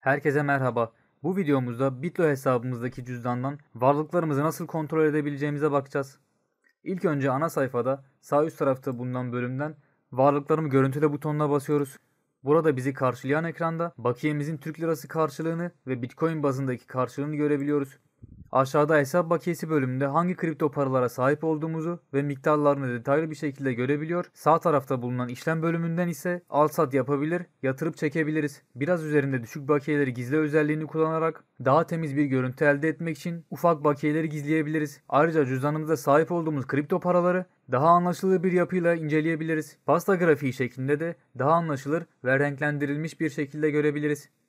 Herkese merhaba. Bu videomuzda Bitlo hesabımızdaki cüzdandan varlıklarımızı nasıl kontrol edebileceğimize bakacağız. İlk önce ana sayfada sağ üst tarafta bulunan bölümden varlıklarımı görüntüle butonuna basıyoruz. Burada bizi karşılayan ekranda bakiyemizin Türk lirası karşılığını ve Bitcoin bazındaki karşılığını görebiliyoruz. Aşağıda hesap bakiyesi bölümünde hangi kripto paralara sahip olduğumuzu ve miktarlarını detaylı bir şekilde görebiliyor. Sağ tarafta bulunan işlem bölümünden ise al sat yapabilir, yatırıp çekebiliriz. Biraz üzerinde düşük bakiyeleri gizle özelliğini kullanarak daha temiz bir görüntü elde etmek için ufak bakiyeleri gizleyebiliriz. Ayrıca cüzdanımızda sahip olduğumuz kripto paraları daha anlaşılır bir yapıyla inceleyebiliriz. Pasta grafiği şeklinde de daha anlaşılır ve renklendirilmiş bir şekilde görebiliriz.